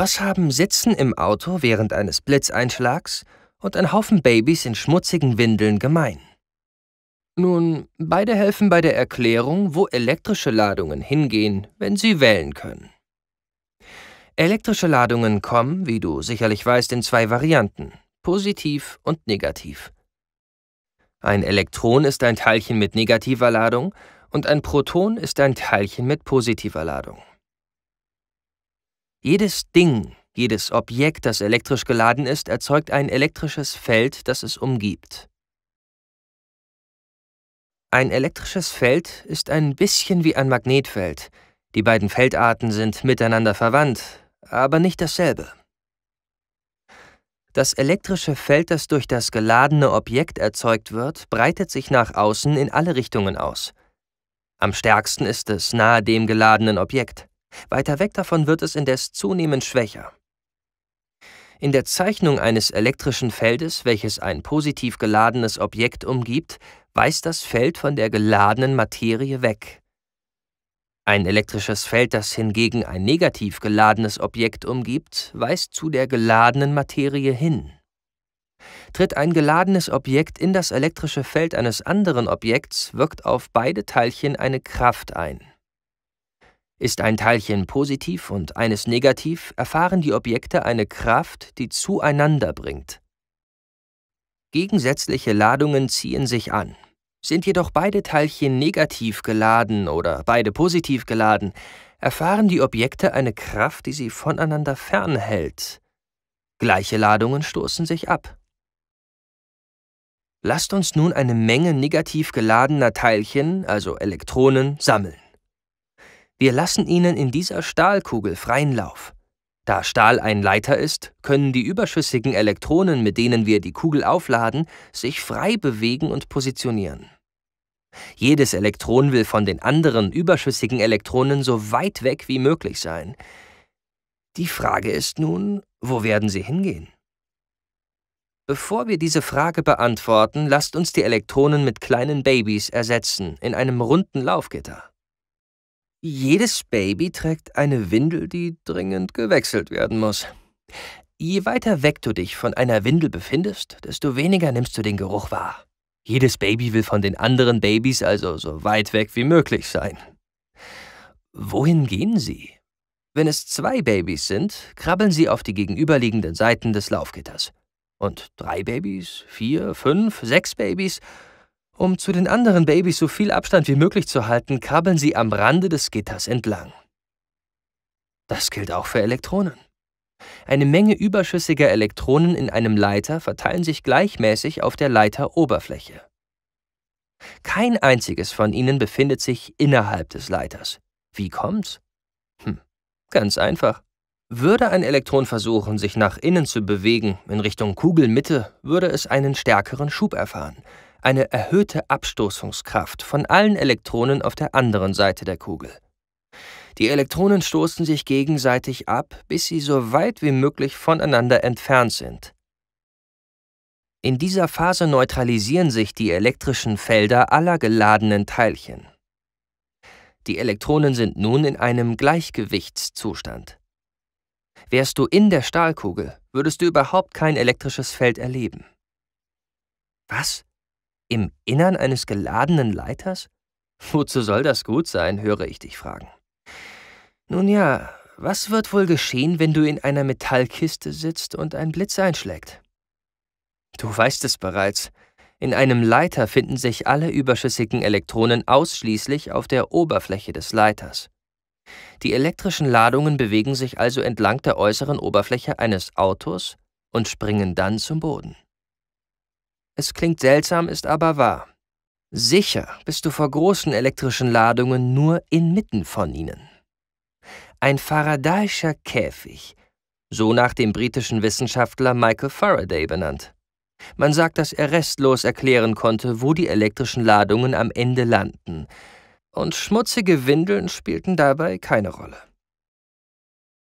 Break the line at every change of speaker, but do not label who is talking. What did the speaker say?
Was haben Sitzen im Auto während eines Blitzeinschlags und ein Haufen Babys in schmutzigen Windeln gemein? Nun, beide helfen bei der Erklärung, wo elektrische Ladungen hingehen, wenn sie wählen können. Elektrische Ladungen kommen, wie du sicherlich weißt, in zwei Varianten, positiv und negativ. Ein Elektron ist ein Teilchen mit negativer Ladung und ein Proton ist ein Teilchen mit positiver Ladung. Jedes Ding, jedes Objekt, das elektrisch geladen ist, erzeugt ein elektrisches Feld, das es umgibt. Ein elektrisches Feld ist ein bisschen wie ein Magnetfeld. Die beiden Feldarten sind miteinander verwandt, aber nicht dasselbe. Das elektrische Feld, das durch das geladene Objekt erzeugt wird, breitet sich nach außen in alle Richtungen aus. Am stärksten ist es nahe dem geladenen Objekt. Weiter weg davon wird es indes zunehmend schwächer. In der Zeichnung eines elektrischen Feldes, welches ein positiv geladenes Objekt umgibt, weist das Feld von der geladenen Materie weg. Ein elektrisches Feld, das hingegen ein negativ geladenes Objekt umgibt, weist zu der geladenen Materie hin. Tritt ein geladenes Objekt in das elektrische Feld eines anderen Objekts, wirkt auf beide Teilchen eine Kraft ein. Ist ein Teilchen positiv und eines negativ, erfahren die Objekte eine Kraft, die zueinander bringt. Gegensätzliche Ladungen ziehen sich an. Sind jedoch beide Teilchen negativ geladen oder beide positiv geladen, erfahren die Objekte eine Kraft, die sie voneinander fernhält. Gleiche Ladungen stoßen sich ab. Lasst uns nun eine Menge negativ geladener Teilchen, also Elektronen, sammeln. Wir lassen ihnen in dieser Stahlkugel freien Lauf. Da Stahl ein Leiter ist, können die überschüssigen Elektronen, mit denen wir die Kugel aufladen, sich frei bewegen und positionieren. Jedes Elektron will von den anderen überschüssigen Elektronen so weit weg wie möglich sein. Die Frage ist nun, wo werden sie hingehen? Bevor wir diese Frage beantworten, lasst uns die Elektronen mit kleinen Babys ersetzen in einem runden Laufgitter. Jedes Baby trägt eine Windel, die dringend gewechselt werden muss. Je weiter weg du dich von einer Windel befindest, desto weniger nimmst du den Geruch wahr. Jedes Baby will von den anderen Babys also so weit weg wie möglich sein. Wohin gehen sie? Wenn es zwei Babys sind, krabbeln sie auf die gegenüberliegenden Seiten des Laufgitters. Und drei Babys, vier, fünf, sechs Babys um zu den anderen Babys so viel Abstand wie möglich zu halten, kabeln sie am Rande des Gitters entlang. Das gilt auch für Elektronen. Eine Menge überschüssiger Elektronen in einem Leiter verteilen sich gleichmäßig auf der Leiteroberfläche. Kein einziges von ihnen befindet sich innerhalb des Leiters. Wie kommt's? Hm, ganz einfach. Würde ein Elektron versuchen, sich nach innen zu bewegen, in Richtung Kugelmitte, würde es einen stärkeren Schub erfahren eine erhöhte Abstoßungskraft von allen Elektronen auf der anderen Seite der Kugel. Die Elektronen stoßen sich gegenseitig ab, bis sie so weit wie möglich voneinander entfernt sind. In dieser Phase neutralisieren sich die elektrischen Felder aller geladenen Teilchen. Die Elektronen sind nun in einem Gleichgewichtszustand. Wärst du in der Stahlkugel, würdest du überhaupt kein elektrisches Feld erleben. Was? Im Innern eines geladenen Leiters? Wozu soll das gut sein, höre ich dich fragen. Nun ja, was wird wohl geschehen, wenn du in einer Metallkiste sitzt und ein Blitz einschlägt? Du weißt es bereits. In einem Leiter finden sich alle überschüssigen Elektronen ausschließlich auf der Oberfläche des Leiters. Die elektrischen Ladungen bewegen sich also entlang der äußeren Oberfläche eines Autos und springen dann zum Boden. Es klingt seltsam, ist aber wahr. Sicher bist du vor großen elektrischen Ladungen nur inmitten von ihnen. Ein Faradayscher Käfig, so nach dem britischen Wissenschaftler Michael Faraday benannt. Man sagt, dass er restlos erklären konnte, wo die elektrischen Ladungen am Ende landen. Und schmutzige Windeln spielten dabei keine Rolle.